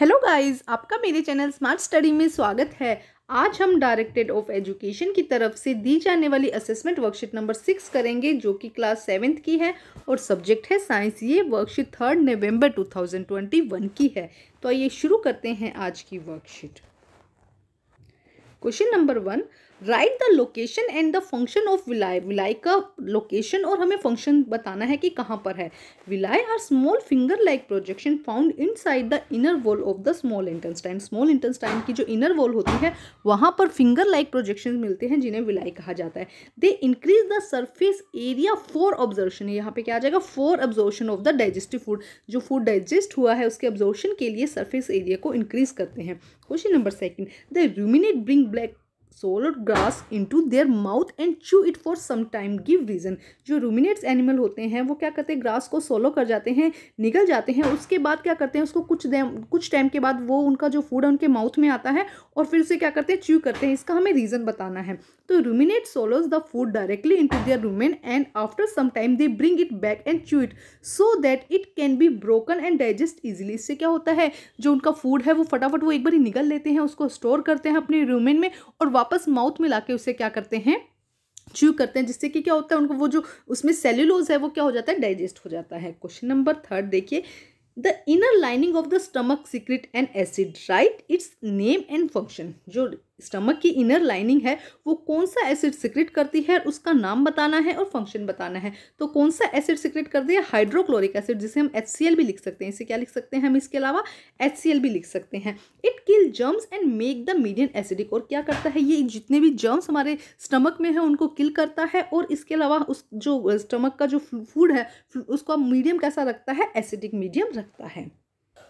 hello guys आपका मेरे channel smart study में स्वागत है आज हम डायरेक्टेड ऑफ एजुकेशन की तरफ से दी जाने वाली असेसमेंट वर्कशीट नंबर सिक्स करेंगे जो कि क्लास सेवेंथ की है और सब्जेक्ट है साइंस ये वर्कशीट थर्ड नवंबर 2021 की है तो आइए शुरू करते हैं आज की worksheet question number one write the location and the function of villi villi का लोकेशन और हमें फंक्शन बताना है कि कहाँ पर है villi are small finger like projection found inside the inner wall of the small intestine small intestine की जो इनर वॉल होती है वहाँ पर फिंगर लाइक प्रोजेक्शन मिलते हैं जिन्हें विलाय कहा जाता है they increase the surface area for absorption यहाँ पे क्या आ जाएगा for absorption of the digestive food जो फूड डाइजेस्ट हुआ है उसके ऑब्जॉर्शन के लिए सर्फेस एरिया को इंक्रीज करते हैं question number second the ruminate bring black swallowed grass into their mouth and chew it for some time give reason जो रूमिनेट्स एनिमल होते हैं वो क्या करते हैं ग्रास को सोलो कर जाते हैं निकल जाते हैं उसके बाद क्या करते हैं उसको कुछ कुछ टाइम के बाद वो उनका जो फूड है उनके माउथ में आता है और फिर उसे क्या करते हैं च्यू करते हैं इसका हमें रीज़न बताना है तो ruminate swallows the food directly into their rumen and after some time they bring it back and chew it so that it can be broken and digest easily इससे क्या होता है जो उनका फूड है वो फटाफट वो एक बार ही निगल लेते हैं उसको स्टोर करते हैं अपने रूमेन में और वापस माउथ में ला उसे क्या करते हैं च्यू करते हैं जिससे कि क्या होता है उनको वो जो उसमें सेल्यूलोज है वो क्या हो जाता है डाइजेस्ट हो जाता है क्वेश्चन नंबर थर्ड देखिए the inner lining of the stomach secrete and acid write its name and function जो स्टमक की इनर लाइनिंग है वो कौन सा एसिड सिक्रेट करती है उसका नाम बताना है और फंक्शन बताना है तो कौन सा एसिड सिक्रेट कर है हाइड्रोक्लोरिक एसिड जिसे हम एच भी लिख सकते हैं इसे क्या लिख सकते हैं हम इसके अलावा एच भी लिख सकते हैं it kill germs and make the median acidic और क्या करता है ये जितने भी जर्म्स हमारे स्टमक में है उनको किल करता है और इसके अलावा उस जो स्टमक का जो फूड है उसको मीडियम कैसा रखता है एसिडिक मीडियम रखता है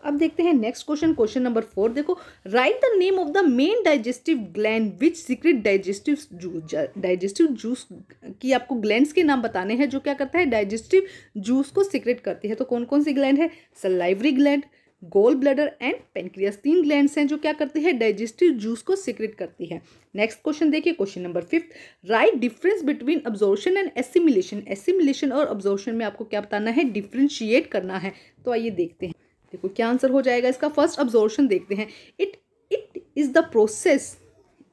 अब देखते हैं next question question number four देखो write the name of the main digestive gland which secrete digestive juice digestive juice की आपको ग्लैंड के नाम बताने हैं जो क्या करता है डाइजेस्टिव जूस को सीक्रेट करती है तो कौन कौन सी ग्लैंड है salivary gland gall bladder and pancreas तीन ग्लैंड्स हैं जो क्या करती है डाइजेस्टिव जूस को सीक्रेट करती है नेक्स्ट क्वेश्चन देखिए question number fifth write difference between absorption and assimilation assimilation और अब्जॉर्शन में आपको क्या बताना है डिफ्रेंशिएट करना है तो आइए देखते हैं देखो क्या आंसर हो जाएगा इसका फर्स्ट ऑब्जॉर्शन देखते हैं it it is the process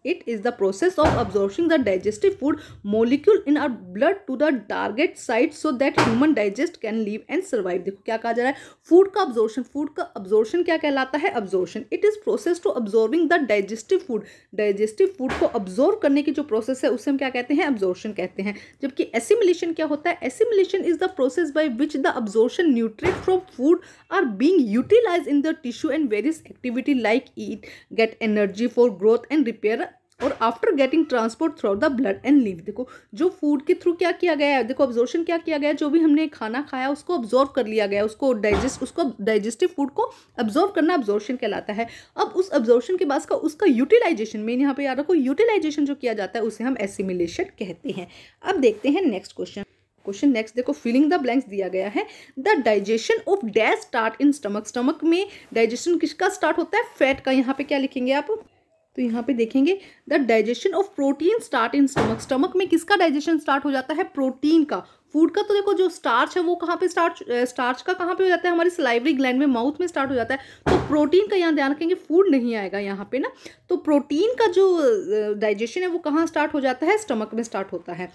it is the process of absorbing the digestive food molecule in our blood to the target site so that human digest can live and survive देखो क्या कहा जा रहा है food का अब्जॉर्शन food का अब्जॉर्शन क्या कहलाता है absorption it is process to absorbing the digestive food digestive food को अब्जॉर्व करने की जो प्रोसेस है उसे हम क्या कहते हैं अब्जॉर्शन कहते हैं जबकि एसिमिलेशन क्या होता है assimilation is the process by which the absorption nutrient from food are being utilise in the tissue and various activity like eat get energy for growth and repair और after getting transport throughout the blood and live देखो जो food के through क्या किया गया है देखो ऑब्जॉर्शन क्या किया गया जो भी हमने खाना खाया उसको ऑब्जॉर्व कर लिया गया उसको डाइजेस्ट उसको डाइजेस्टिव फूड को ऑब्जॉर्व करना ऑब्जॉर्शन कहलाता है अब उस ऑब्जॉर्शन के बाद का उसका यूटिलाइजेशन मेन यहाँ पे याद रखो यूटिलाइजेशन जो किया जाता है उसे हम एसिमिलेशन कहते हैं अब देखते हैं नेक्स्ट क्वेश्चन क्वेश्चन नेक्स्ट देखो फिलिंग द ब्लैंक्स दिया गया है the digestion of dash start in stomach stomach में डाइजेशन किसका स्टार्ट होता है फैट का यहाँ पे क्या लिखेंगे आप तो यहाँ पे देखेंगे the digestion of protein start in stomach stomach में किसका डाइजेशन स्टार्ट हो जाता है प्रोटीन का फूड का तो देखो जो स्टार्च है वो कहाँ पे स्टार्च स्टार्च का कहाँ पे हो जाता है हमारे स्लाइवरी ग्लैंड में माउथ में स्टार्ट हो जाता है तो प्रोटीन का यहाँ ध्यान रखेंगे फूड नहीं आएगा यहाँ पे ना तो प्रोटीन का जो डाइजेशन है वो कहाँ स्टार्ट हो जाता है स्टमक में स्टार्ट होता है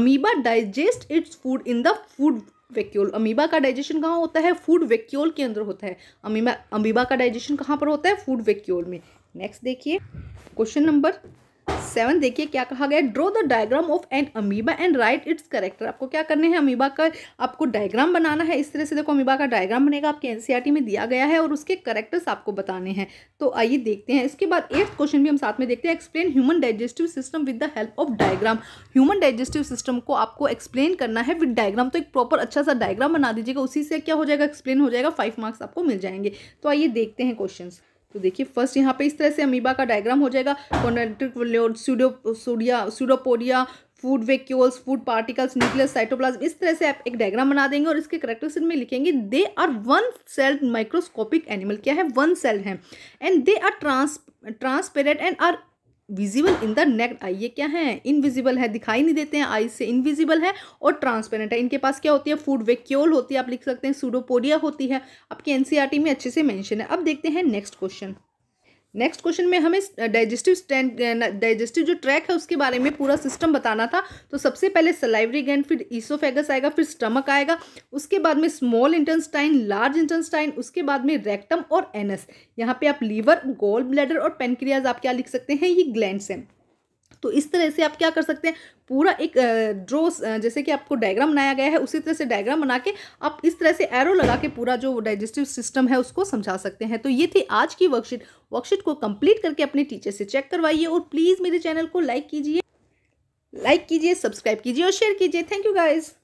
amoeba digest its food in the food vacuole amoeba का डाइजेशन कहाँ होता है फूड वेक्यूल के अंदर होता है अमीबा अमीबा का डाइजेशन कहाँ पर होता है फूड वेक्यूल में नेक्स्ट देखिए क्वेश्चन नंबर सेवन देखिए क्या कहा गया draw the diagram of an amoeba and write its character आपको क्या करने हैं अमीबा का आपको डायग्राम बनाना है इस तरह से देखो अमीबा का डायग्राम बनेगा आपके एनसीईआरटी e में दिया गया है और उसके करेक्टर्स आपको बताने हैं तो आइए देखते हैं इसके बाद एट्थ क्वेश्चन भी हम साथ में देखते हैं explain human digestive system with the help of diagram human digestive system को आपको एक्सप्लेन करना है विद डायग्राम तो एक प्रॉपर अच्छा सा डायग्राम बना दीजिएगा उसी से क्या हो जाएगा एक्सप्लेन हो जाएगा फाइव मार्क्स आपको मिल जाएंगे तो आइए देखते हैं क्वेश्चन तो देखिए फर्स्ट यहाँ पे इस तरह से अमीबा का डायग्राम हो जाएगा कॉन्ट्रिक pseudopodia food vacuoles food particles nucleus cytoplasm इस तरह से आप एक डायग्राम बना देंगे और इसके करेक्टरिस्टिक में लिखेंगे they are one celled microscopic animal क्या है वन सेल है and they are trans transparent and are visible in the naked eye ये क्या है इनविजिबल है दिखाई नहीं देते हैं आई से इनविजिबल है और ट्रांसपेरेंट है इनके पास क्या होती है फूड वेक्योल होती है आप लिख सकते हैं सूडोपोडिया होती है आपके एनसीईआरटी e में अच्छे से मेंशन है अब देखते हैं नेक्स्ट क्वेश्चन नेक्स्ट क्वेश्चन में हमें डाइजेस्टिव स्टैंड डाइजेस्टिव जो ट्रैक है उसके बारे में पूरा सिस्टम बताना था तो सबसे पहले सलाइवरी गैंड फिर ईसोफेगस आएगा फिर स्टमक आएगा उसके बाद में स्मॉल इंटेस्टाइन लार्ज इंटेस्टाइन उसके बाद में रेक्टम और एनस यहाँ पे आप लीवर गोल ब्लैडर और पेनक्रियाज आप क्या लिख सकते हैं ये ग्लैंड्स हैं तो इस तरह से आप क्या कर सकते हैं पूरा एक ड्रो जैसे कि आपको डायग्राम बनाया गया है उसी तरह से डायग्राम बना के आप इस तरह से एरो लगा के पूरा जो डाइजेस्टिव सिस्टम है उसको समझा सकते हैं तो ये थी आज की वर्कशीट वर्कशीट को कंप्लीट करके अपने टीचर से चेक करवाइए और प्लीज़ मेरे चैनल को लाइक कीजिए लाइक कीजिए सब्सक्राइब कीजिए और शेयर कीजिए थैंक यू गाइज़